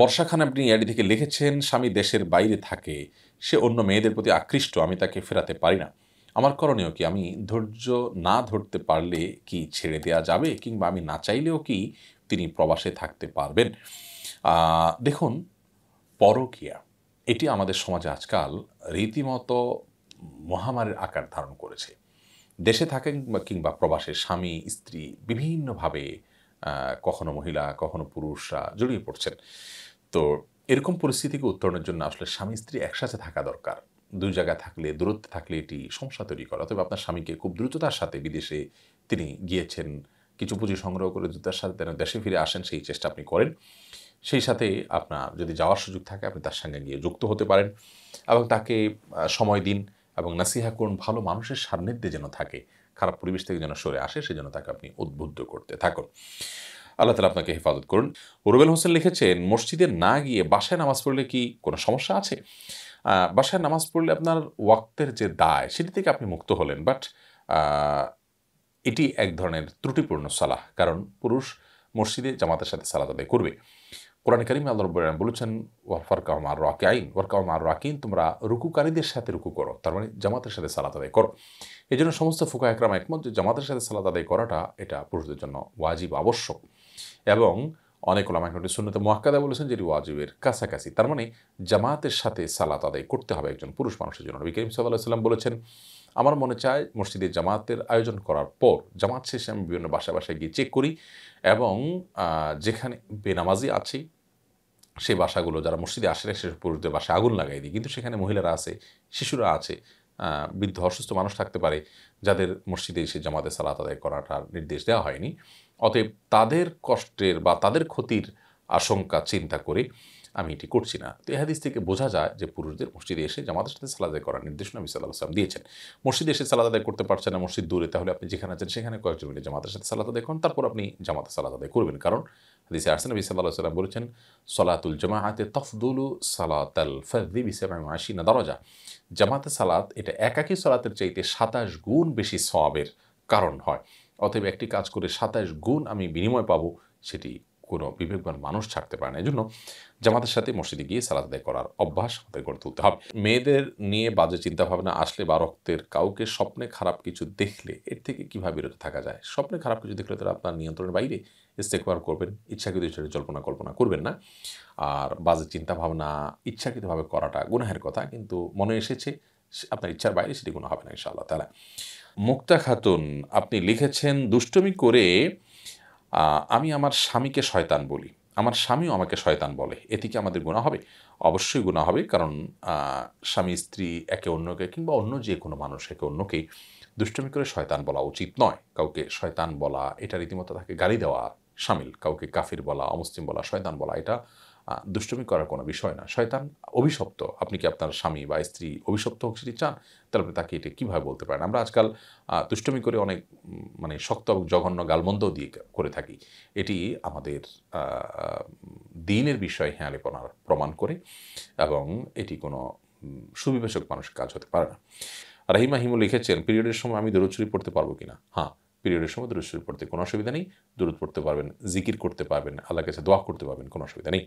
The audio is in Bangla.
বর্ষা খান আপনি ইয়াডি থেকে লিখেছেন স্বামী দেশের বাইরে থাকে সে অন্য মেয়েদের প্রতি আকৃষ্ট আমি তাকে ফেরাতে পারি না আমার করণীয় কি আমি ধৈর্য না ধরতে পারলে কি ছেড়ে দেয়া যাবে কিংবা আমি না চাইলেও কি তিনি প্রবাসে থাকতে পারবেন দেখুন পরকিয়া এটি আমাদের সমাজে আজকাল রীতিমতো মহামারীর আকার ধারণ করেছে দেশে থাকেন কিংবা প্রবাসে স্বামী স্ত্রী বিভিন্নভাবে কখনো মহিলা কখনো পুরুষরা জড়িয়ে পড়ছেন তো এরকম পরিস্থিতিকে উত্তরণের জন্য আসলে স্বামী স্ত্রী একসাথে থাকা দরকার দুই জায়গায় থাকলে দূরত্বে থাকলে এটি সমস্যা তৈরি করে অথবা আপনার স্বামীকে খুব দ্রুততার সাথে বিদেশে তিনি গিয়েছেন কিছু পুঁজি সংগ্রহ করে দ্রুতার সাথে যেন দেশে ফিরে আসেন সেই চেষ্টা আপনি করেন সেই সাথে আপনার যদি যাওয়ার সুযোগ থাকে আপনি তার সঙ্গে গিয়ে যুক্ত হতে পারেন এবং তাকে সময় দিন এবং নাসিহা করুন ভালো মানুষের সান্নিধ্যে যেন থাকে খারাপ পরিবেশ থেকে যেন সরে আসে সেজন্য তাকে আপনি উদ্বুদ্ধ করতে থাকুন আল্লাহ তালা আপনাকে হেফাজত করুন রুবেল হোসেন লিখেছেন মসজিদে না গিয়ে বাসায় নামাজ পড়লে কি কোনো সমস্যা আছে বাসায় নামাজ পড়লে আপনার ওয়াক্তের যে দায় সেটি থেকে আপনি মুক্ত হলেন বাট এটি এক ধরনের ত্রুটিপূর্ণ সালাহ কারণ পুরুষ মসজিদে জামাতের সাথে সালাদ আদায় করবে কোরআন করিম আল্লাহ বলেছেন ওয়ারকাউম আর রাকে আইন ওয়ারকাউম আর রাকিন তোমরা রুকুকারীদের সাথে রুকু করো তার মানে জামাতের সাথে সালাদ আদায় করো এই জন্য সমস্ত ফুকা একরাম একমত যে জামাতের সাথে সালাদ আদায় করাটা এটা পুরুষদের জন্য ওয়াজিব আবশ্যক এবং অনেক ওলামাইকরণের শূন্যতে মোয়াক্কাদা বলেছেন যেটি ওয়াজিবের কাছাকাছি তার মানে জামাতের সাথে সালাত আদায় করতে হবে একজন পুরুষ মানুষের জন্য নবী করিম সাল্লাহ সাল্লাম বলেছেন আমার মনে চায় মসজিদে জামাতের আয়োজন করার পর জামাত শেষে আমি বিভিন্ন বাসা বাসায় গিয়ে চেক করি এবং যেখানে বেনামাজি আছে সেই বাসাগুলো যারা মসজিদে আসে না সেসব পুরুষদের বাসায় আগুন লাগাই দিই কিন্তু সেখানে মহিলারা আছে শিশুরা আছে বৃদ্ধ অসুস্থ মানুষ থাকতে পারে যাদের মসজিদে এসে জামাতে সালাত আদায় করাটার নির্দেশ দেওয়া হয়নি অতএব তাদের কষ্টের বা তাদের ক্ষতির আশঙ্কা চিন্তা করে আমি এটি করছি না তো এহাদিস থেকে বোঝা যায় যে পুরুষদের মসজিদে এসে জামাতের সাথে সালাদ আদায় করার নির্দেশনা নবী সাল্লাহ আসলাম দিয়েছেন মসজিদে এসে সালাদ আদায় করতে পারছেন না মসজিদ দূরে তাহলে আপনি যেখানে আছেন সেখানে কয়েকজন মিলে জামাতের সাথে সালাদ আদায় করেন তারপর আপনি জামাতে সালাদ আদায় করবেন কারণ হাদিসে আসেন নবী সাল্লাহ সাল্লাম বলেছেন সলাতুল জামাহাতে তফদুলু সালাতাল ফদি বিসেমাই না দরজা জামাতে সালাত এটা একাকি সালাতের চাইতে সাতাশ গুণ বেশি সওয়াবের কারণ হয় অতএব একটি কাজ করে সাতাশ গুণ আমি বিনিময় পাবো সেটি কোনো বিবেকবান মানুষ ছাড়তে পারে না এই জন্য জামাতের সাথে মসজিদে গিয়ে সালাদ আদায় করার অভ্যাস আমাদের গড়ে তুলতে হবে মেয়েদের নিয়ে বাজে চিন্তাভাবনা আসলে বা রক্তের কাউকে স্বপ্নে খারাপ কিছু দেখলে এর থেকে কীভাবে বিরত থাকা যায় স্বপ্নে খারাপ কিছু দেখলে তারা আপনার নিয়ন্ত্রণের বাইরে ইস্তেকবার করবেন ইচ্ছাকৃত সেটা জল্পনা কল্পনা করবেন না আর বাজে চিন্তাভাবনা ইচ্ছাকৃতভাবে করাটা গুনাহের কথা কিন্তু মনে এসেছে আপনার ইচ্ছার বাইরে সেটি কোনো হবে না ইনশাআল্লাহ তারা মুক্তা খাতুন আপনি লিখেছেন দুষ্টমি করে আমি আমার স্বামীকে শয়তান বলি আমার স্বামীও আমাকে শয়তান বলে এতে কি আমাদের গুণা হবে অবশ্যই গুণা হবে কারণ স্বামী স্ত্রী একে অন্যকে কিংবা অন্য যে কোনো মানুষ একে অন্যকে দুষ্টমি করে শয়তান বলা উচিত নয় কাউকে শয়তান বলা এটা রীতিমতো তাকে গালি দেওয়া সামিল কাউকে কাফির বলা অমুসলিম বলা শয়তান বলা এটা দুষ্টমি করার কোনো বিষয় না শয়তান অভিশপ্ত আপনি কি আপনার স্বামী বা স্ত্রী অভিশপ্ত হোক সেটি চান তাহলে আপনি তাকে এটা কীভাবে বলতে পারেন আমরা আজকাল দুষ্টমি করে অনেক মানে শক্ত জঘন্য গালমন্দ দিয়ে করে থাকি এটি আমাদের দিনের বিষয়ে হেঁয়ালিপনার প্রমাণ করে এবং এটি কোনো সুবিবেচক মানুষের কাজ হতে পারে না রাহিমাহিমু লিখেছেন পিরিয়ডের সময় আমি দরুচুরি পড়তে পারবো কিনা হ্যাঁ পিরিয়ডের সময় দূর পড়তে কোনো অসুবিধা নেই দূরত পড়তে পারবেন জিকির করতে পারবেন আল্লাহ কাছে দোয়া করতে পারবেন কোনো অসুবিধা নেই